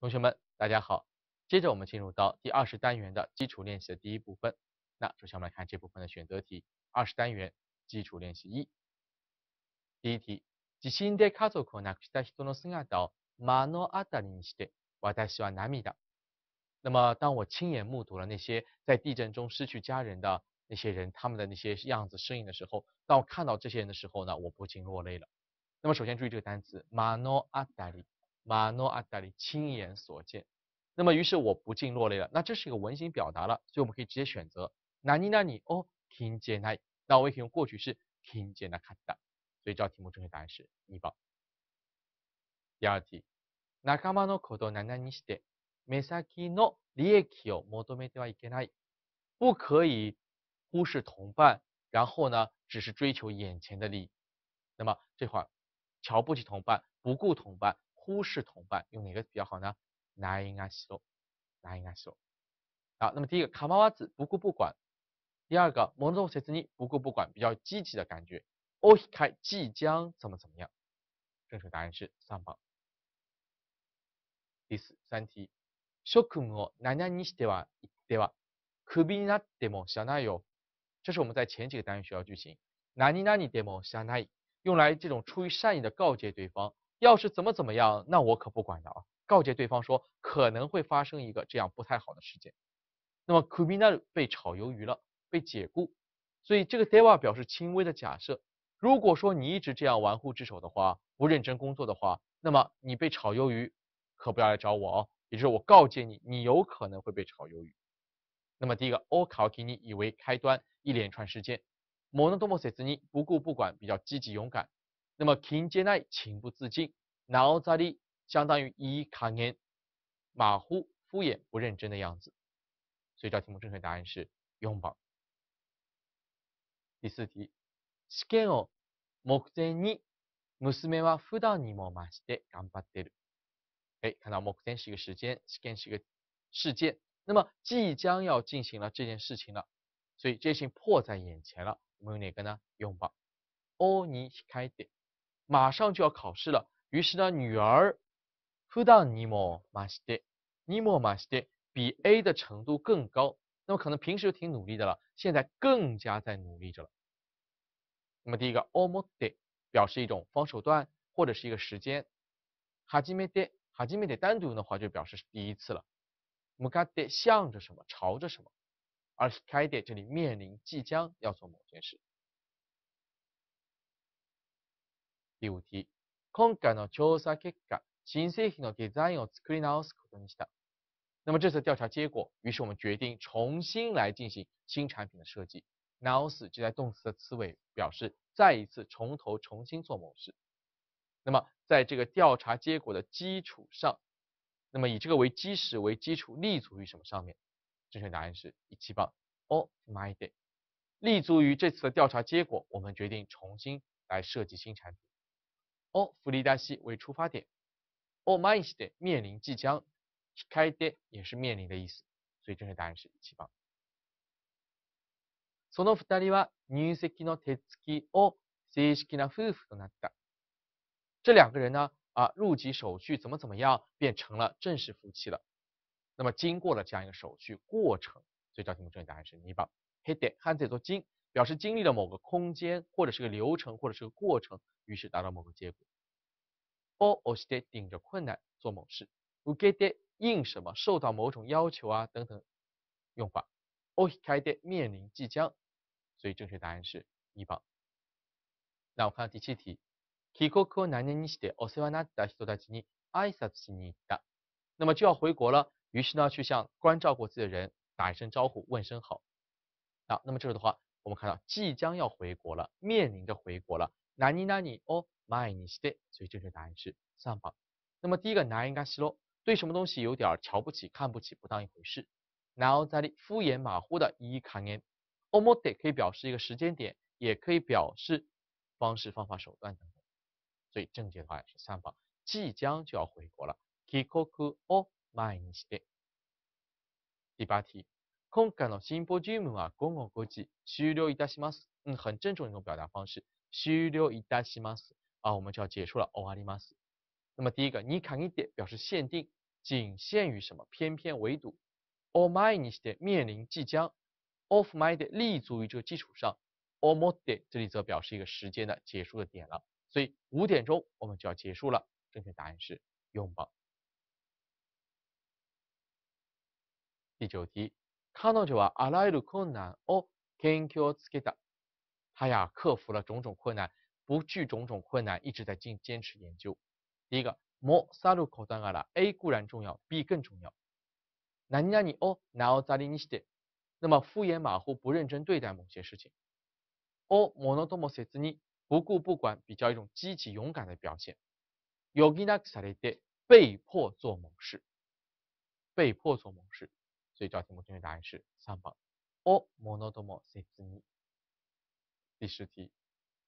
同学们，大家好。接着我们进入到第二十单元的基础练习的第一部分。那首先我们来看这部分的选择题。二十单元基础练习一，第一题。地震で家族をなくした人の姿、マノアタリにして、私は涙。那么当我亲眼目睹了那些在地震中失去家人的那些人，他们的那些样子身影的时候，当我看到这些人的时候呢，我不禁落泪了。那么首先注意这个单词マノアタリ。マ诺阿达リ、亲眼所见。那么，于是我不禁落泪了。那这是一个文型表达了，所以我们可以直接选择ナニナニ哦，听见那，那我也可以用过去式听见那かっ所以这道题目正确答案是一吧。第二题、なかなかのことで何々にして、目先の利益を求めではいけない。不可以忽视同伴，然后呢，只是追求眼前的利益。那么这话，瞧不起同伴，不顾同伴。忽视同伴，用哪个比较好呢？ないがしろ、ないがしろ。好，那么第一个卡马瓦子不顾不管，第二个蒙トセツ尼不顾不管，比较积极的感觉。オヒカ即将怎么怎么样？正确答案是三方。第四三题、しょをなににしでは、では、首になってもしないよ。这是我们在前几个单元学到句型、なにでもしない、用来这种出于善意的告诫对方。要是怎么怎么样，那我可不管了啊！告诫对方说可能会发生一个这样不太好的事件。那么 Kubina 被炒鱿鱼了，被解雇，所以这个 d e v a 表示轻微的假设。如果说你一直这样玩忽职守的话，不认真工作的话，那么你被炒鱿鱼可不要来找我哦，也就是我告诫你，你有可能会被炒鱿鱼。那么第一个 o k a o k i n i 以为开端，一连串事件。Mondo m o s e n i 不顾不管，比较积极勇敢。那么看见来情不自禁，脑子里相当于一卡眼，马虎、敷衍、不认真的样子。所以这道题目正确答案是四棒。第四题，時間を目前に、娘は普段にもまして頑張ってる。哎，看到目前是一个时间，時間是一个事件，那么即将要进行了这件事情了，所以这件事情迫在眼前了。我们用哪个呢？拥抱。オニ开店。马上就要考试了于是呢女儿 put on nimo must di nimo must di 比 a 的程度更高那么可能平时挺努力的了现在更加在努力着了那么第一个 all day 表示一种方手段或者是一个时间哈基米 day 哈基米 day 单独的话就表示是第一次了莫扎特向着什么朝着什么而 sky day 这里面临即将要做某件事第五题，今回の調査結果、新製品のデザインを作り直すことにした。那么这次调查结果，于是我们决定重新来进行新产品的设计。直す，这在动词的词尾表示再一次从头重新做某事。那么在这个调查结果的基础上，那么以这个为基石为基础，立足于什么上面？正确答案是一七八。my day！立足于这次的调查结果，我们决定重新来设计新产品。哦，弗里达西为出发点。哦，マイデ面临即将开的也是面临的意思，所以正确答案是七方。その二人は入籍の手続きを正式な夫婦となった。这两个人呢啊入籍手续怎么怎么样变成了正式夫妻了。那么经过了这样一个手续过程，所以这道题目正确答案是米方。はで犯罪を禁表示经历了某个空间或者是个流程或者是个过程，于是达到某个结果。O ose de 顶着困难做某事。Ugete in 什么受到某种要求啊等等用法。Ohi k a d 面临即将，所以正确答案是一番。那我看第七题。帰国を何年にしてお世話になった人たちに挨拶しに行った。那么就要回国了，于是呢去向关照过自己的人打一声招呼问声好。啊，那么这个的话。我们看到即将要回国了，面临着回国了，哪里哪里哦，买你西的，所以正确答案是三方。那么第一个，哪里该西落，对什么东西有点瞧不起、看不起、不当一回事，哪里在里敷衍马虎的一一看眼，哦莫得可以表示一个时间点，也可以表示方式、方法、手段等等，所以正确答案是三方，即将就要回国了，Kikoku 哦买你死的。第八题。今回のシンポジウムは午後5時終了いたします。嗯，很郑重一种表达方式，終了いたします啊，我们就要结束了。終わります。那么第一个に限って表示限定，仅限于什么？偏偏围堵。or my に的面临即将。of my day 立足于这个基础上。almost 的这里则表示一个时间的结束的点了。所以五点钟我们就要结束了。正确答案是拥抱。第九题。看到就啊，阿拉一路困难哦，研究做给他。他呀克服了种种困难，不惧种种困难，一直在坚坚持研究。第一个，莫萨鲁口断阿拉，A 固然重要，B 更重要。那尼阿尼哦，那奥咋里尼西得。那么敷衍马虎，不认真对待某些事情。哦，莫诺多莫塞子尼，不顾不管，比较一种积极勇敢的表现。有给那萨里得，被迫做某事，被迫做某事。所以这道题目正确答案是三番。をものともせつに。第十题。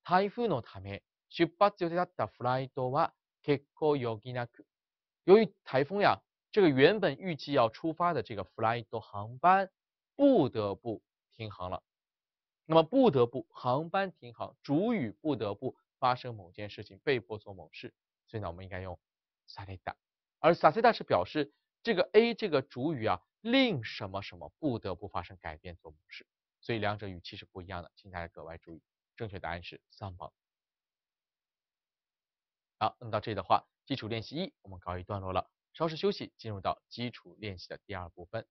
台風のため出発をされたフライトは結局予期なく。由于台风呀，这个原本预计要出发的这个フライト航班不得不停航了。那么不得不航班停航，主语不得不发生某件事情，被迫做某事。所以呢，我们应该用された。而された是表示这个 A 这个主语啊。令什么什么不得不发生改变，做某事，所以两者语气是不一样的，请大家格外注意。正确答案是 some。好，那么到这里的话，基础练习一我们告一段落了，稍事休息，进入到基础练习的第二部分。